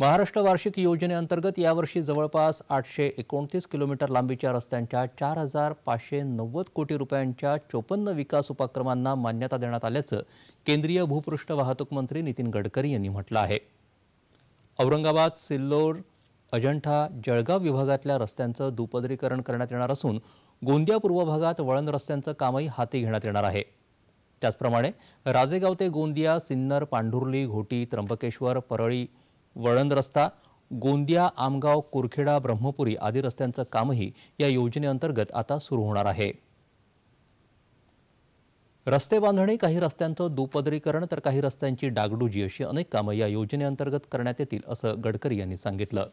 महाराष्ट्र वार्षिक योजनेअंतर्गत यावर्षी जवळपास आठशे एकोणतीस किलोमीटर लांबीच्या रस्त्यांच्या चार हजार पाचशे नव्वद कोटी रुपयांच्या चोपन्न विकास उपक्रमांना मान्यता देण्यात आल्याचं केंद्रीय भूपृष्ठ वाहतूक मंत्री नितीन गडकरी यांनी म्हटलं आहे औरंगाबाद सिल्लोड अजंठा जळगाव विभागातल्या रस्त्यांचं दुपदरीकरण करण्यात येणार असून गोंदिया पूर्व भागात वळण रस्त्यांचं कामही हाती घेण्यात येणार आहे त्याचप्रमाणे राजेगाव ते गोंदिया सिन्नर पांढुर्ली घोटी त्र्यंबकेश्वर परळी वळण रस्ता गोंदिया आमगाव कुरखेडा ब्रह्मपुरी आदी रस्त्यांचं कामही या योजनेअंतर्गत आता सुरू होणार आहे रस्ते बांधणी काही रस्त्यांचं दुपदरीकरण तर काही रस्त्यांची डागडुजी अशी अनेक कामं या योजनेअंतर्गत करण्यात येतील असं गडकरी यांनी सांगितलं